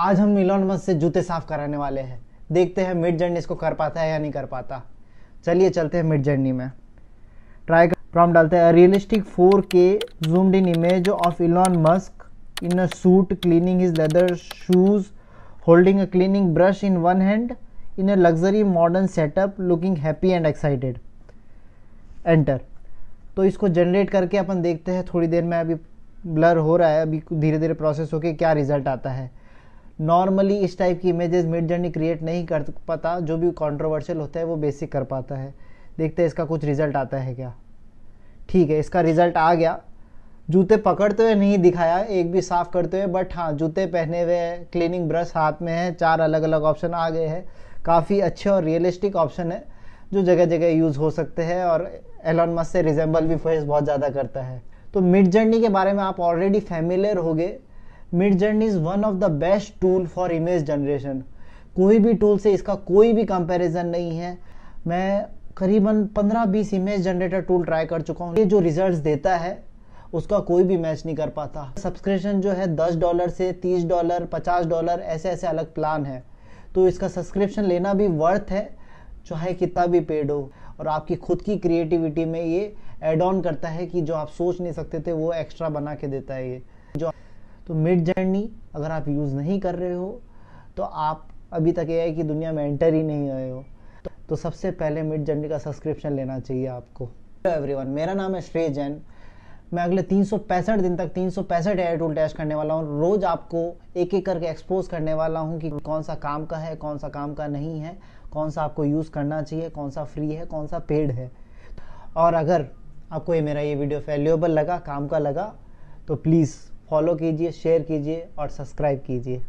आज हम Elon Musk से जूते साफ कराने वाले हैं देखते हैं मिड जर्नी इसको कर पाता है या नहीं कर पाता चलिए चलते हैं मिड जर्नी में ट्राई कर प्रॉम डालते हैं realistic four K zoomed in image of Elon Musk in a suit cleaning his leather shoes holding a cleaning brush in one hand in a luxury modern setup looking happy and excited enter तो इसको generate करके अपन देखते हैं थोड़ी देर में अभी blur हो रहा है अभी धीरे धीरे प्रोसेस होके क्या रिजल्ट आता है नॉर्मली इस टाइप की इमेजेस मिड जर्नी क्रिएट नहीं कर पाता जो भी कॉन्ट्रोवर्शियल होता है वो बेसिक कर पाता है देखते हैं इसका कुछ रिजल्ट आता है क्या ठीक है इसका रिजल्ट आ गया जूते पकड़ते हुए नहीं दिखाया एक भी साफ़ करते हुए बट हाँ जूते पहने हुए हैं क्लीनिंग ब्रश हाथ में है चार अलग अलग ऑप्शन आ गए हैं काफ़ी अच्छे और रियलिस्टिक ऑप्शन है जो जगह जगह यूज़ हो सकते हैं और एलॉन मस्त से रिजेंबल भी फेस बहुत ज़्यादा करता है तो मिड जर्नी के बारे में आप ऑलरेडी फैमिलियर हो गए Midjourney is one of the best tool for image generation कोई भी टूल से इसका कोई भी कंपैरिजन नहीं है मैं करीबन 15-20 इमेज जनरेटर टूल ट्राई कर चुका हूँ ये जो रिजल्ट्स देता है उसका कोई भी मैच नहीं कर पाता सब्सक्रिप्शन जो है 10 डॉलर से 30 डॉलर 50 डॉलर ऐसे ऐसे अलग प्लान है तो इसका सब्सक्रिप्शन लेना भी वर्थ है चाहे कितना भी पेड हो और आपकी खुद की क्रिएटिविटी में ये एड ऑन करता है कि जो आप सोच नहीं सकते थे वो एक्स्ट्रा बना के देता है ये जो तो मिड जर्नी अगर आप यूज़ नहीं कर रहे हो तो आप अभी तक ये है कि दुनिया में एंटर ही नहीं आए हो तो, तो सबसे पहले मिड जर्नी का सब्सक्रिप्शन लेना चाहिए आपको एवरी वन मेरा नाम है श्रेय जैन मैं अगले तीन दिन तक तीन सौ एयर टूल टेस्ट करने वाला हूँ रोज़ आपको एक एक करके एक्सपोज करने वाला हूँ कि कौन सा काम का है कौन सा काम का नहीं है कौन सा आपको यूज़ करना चाहिए कौन सा फ्री है कौन सा पेड है और अगर आपको ये मेरा ये वीडियो वैल्यूएबल लगा काम का लगा तो प्लीज़ फॉलो कीजिए शेयर कीजिए और सब्सक्राइब कीजिए